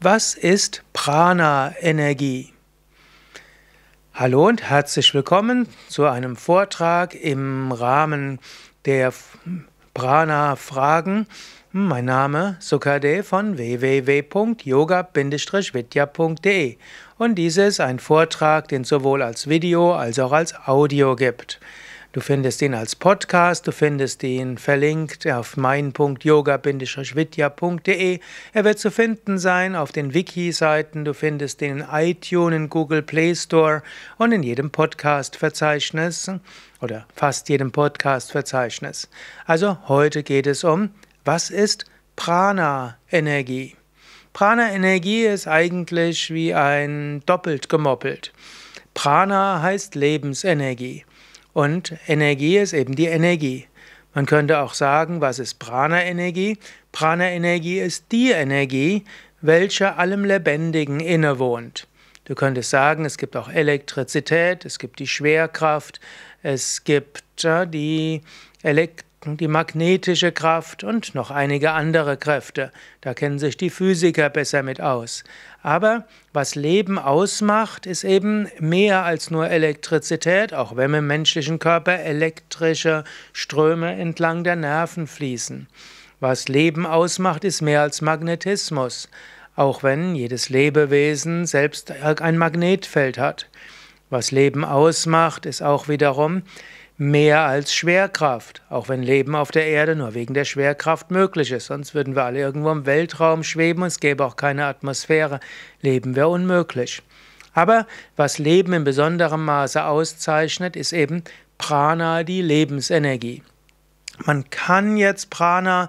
Was ist Prana-Energie? Hallo und herzlich willkommen zu einem Vortrag im Rahmen der Prana-Fragen. Mein Name Sukade von www.yoga-vidya.de und dies ist ein Vortrag, den es sowohl als Video als auch als Audio gibt. Du findest ihn als Podcast, du findest ihn verlinkt auf mein.yoga-vidya.de. Er wird zu finden sein auf den Wiki-Seiten, du findest ihn in iTunes, in Google Play Store und in jedem Podcast-Verzeichnis oder fast jedem Podcast-Verzeichnis. Also heute geht es um, was ist Prana-Energie? Prana-Energie ist eigentlich wie ein doppelt gemoppelt. Prana heißt Lebensenergie. Und Energie ist eben die Energie. Man könnte auch sagen, was ist Prana-Energie? Prana-Energie ist die Energie, welche allem Lebendigen innewohnt. Du könntest sagen, es gibt auch Elektrizität, es gibt die Schwerkraft, es gibt äh, die Elektrizität die magnetische Kraft und noch einige andere Kräfte. Da kennen sich die Physiker besser mit aus. Aber was Leben ausmacht, ist eben mehr als nur Elektrizität, auch wenn im menschlichen Körper elektrische Ströme entlang der Nerven fließen. Was Leben ausmacht, ist mehr als Magnetismus, auch wenn jedes Lebewesen selbst ein Magnetfeld hat. Was Leben ausmacht, ist auch wiederum mehr als Schwerkraft, auch wenn Leben auf der Erde nur wegen der Schwerkraft möglich ist. Sonst würden wir alle irgendwo im Weltraum schweben und es gäbe auch keine Atmosphäre. Leben wäre unmöglich. Aber was Leben in besonderem Maße auszeichnet, ist eben Prana, die Lebensenergie. Man kann jetzt Prana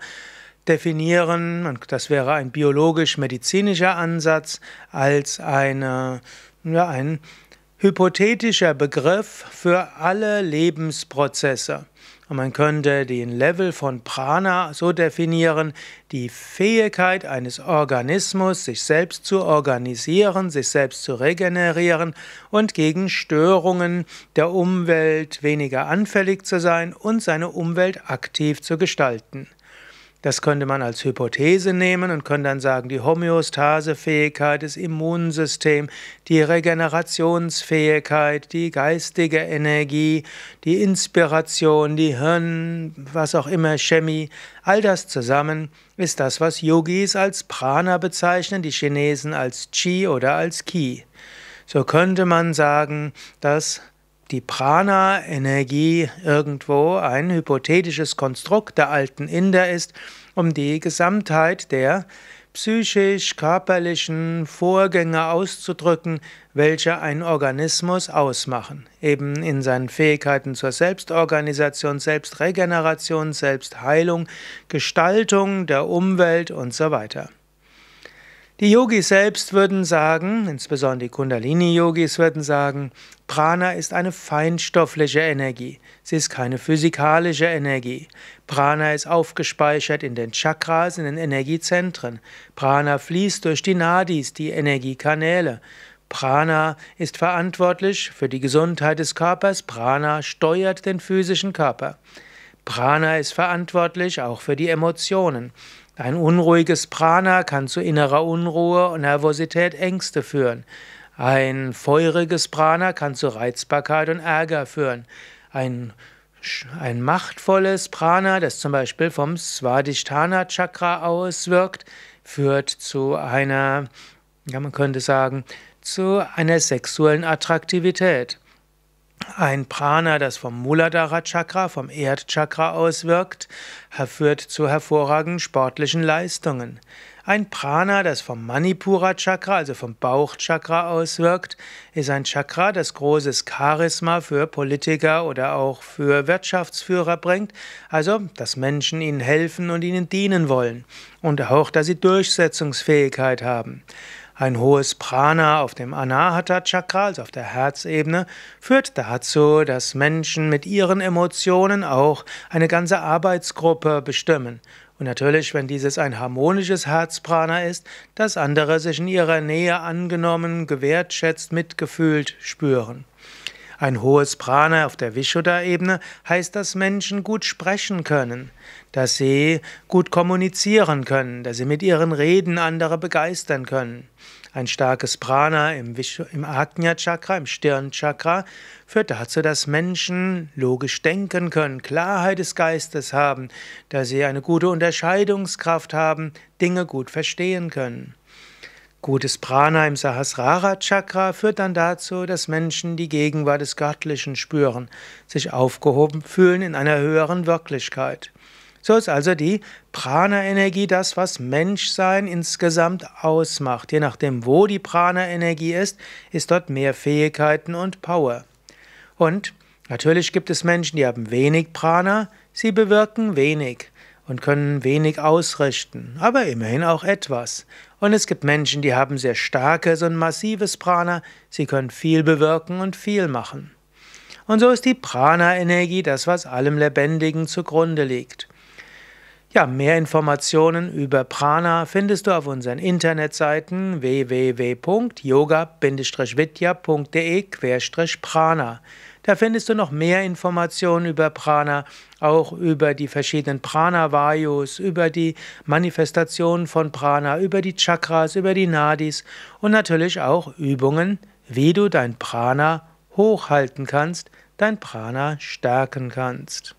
definieren, und das wäre ein biologisch-medizinischer Ansatz, als eine, ja, ein hypothetischer Begriff für alle Lebensprozesse. Und man könnte den Level von Prana so definieren, die Fähigkeit eines Organismus, sich selbst zu organisieren, sich selbst zu regenerieren und gegen Störungen der Umwelt weniger anfällig zu sein und seine Umwelt aktiv zu gestalten. Das könnte man als Hypothese nehmen und könnte dann sagen, die Homöostasefähigkeit das Immunsystem, die Regenerationsfähigkeit, die geistige Energie, die Inspiration, die Hirn, was auch immer, Chemie, all das zusammen ist das, was Yogis als Prana bezeichnen, die Chinesen als Qi oder als Qi. So könnte man sagen, dass die Prana-Energie irgendwo ein hypothetisches Konstrukt der alten Inder ist, um die Gesamtheit der psychisch-körperlichen Vorgänge auszudrücken, welche ein Organismus ausmachen, eben in seinen Fähigkeiten zur Selbstorganisation, Selbstregeneration, Selbstheilung, Gestaltung der Umwelt und so weiter. Die Yogis selbst würden sagen, insbesondere die Kundalini-Yogis würden sagen, Prana ist eine feinstoffliche Energie. Sie ist keine physikalische Energie. Prana ist aufgespeichert in den Chakras, in den Energiezentren. Prana fließt durch die Nadis, die Energiekanäle. Prana ist verantwortlich für die Gesundheit des Körpers. Prana steuert den physischen Körper. Prana ist verantwortlich auch für die Emotionen. Ein unruhiges Prana kann zu innerer Unruhe, und Nervosität, Ängste führen. Ein feuriges Prana kann zu Reizbarkeit und Ärger führen. Ein ein machtvolles Prana, das zum Beispiel vom Svadhisthana Chakra auswirkt, führt zu einer, ja man könnte sagen, zu einer sexuellen Attraktivität ein Prana, das vom Muladhara Chakra, vom Erdchakra auswirkt, führt zu hervorragenden sportlichen Leistungen. Ein Prana, das vom Manipura Chakra, also vom Bauchchakra auswirkt, ist ein Chakra, das großes Charisma für Politiker oder auch für Wirtschaftsführer bringt, also dass Menschen ihnen helfen und ihnen dienen wollen und auch, dass sie Durchsetzungsfähigkeit haben. Ein hohes Prana auf dem Anahata-Chakra, also auf der Herzebene, führt dazu, dass Menschen mit ihren Emotionen auch eine ganze Arbeitsgruppe bestimmen. Und natürlich, wenn dieses ein harmonisches Herzprana ist, dass andere sich in ihrer Nähe angenommen, gewertschätzt, mitgefühlt spüren. Ein hohes Prana auf der Vishuddha-Ebene heißt, dass Menschen gut sprechen können, dass sie gut kommunizieren können, dass sie mit ihren Reden andere begeistern können. Ein starkes Prana im, im Agnya-Chakra, im Stirn-Chakra, führt dazu, dass Menschen logisch denken können, Klarheit des Geistes haben, dass sie eine gute Unterscheidungskraft haben, Dinge gut verstehen können. Gutes Prana im Sahasrara Chakra führt dann dazu, dass Menschen die Gegenwart des Göttlichen spüren, sich aufgehoben fühlen in einer höheren Wirklichkeit. So ist also die Prana-Energie das, was Menschsein insgesamt ausmacht. Je nachdem, wo die Prana-Energie ist, ist dort mehr Fähigkeiten und Power. Und natürlich gibt es Menschen, die haben wenig Prana, sie bewirken wenig und können wenig ausrichten, aber immerhin auch etwas. Und es gibt Menschen, die haben sehr starkes und massives Prana, sie können viel bewirken und viel machen. Und so ist die Prana-Energie das, was allem Lebendigen zugrunde liegt. Ja, mehr Informationen über Prana findest du auf unseren Internetseiten www.yoga-vidya.de-prana. Da findest du noch mehr Informationen über Prana, auch über die verschiedenen Prana-Vayus, über die Manifestationen von Prana, über die Chakras, über die Nadis und natürlich auch Übungen, wie du dein Prana hochhalten kannst, dein Prana stärken kannst.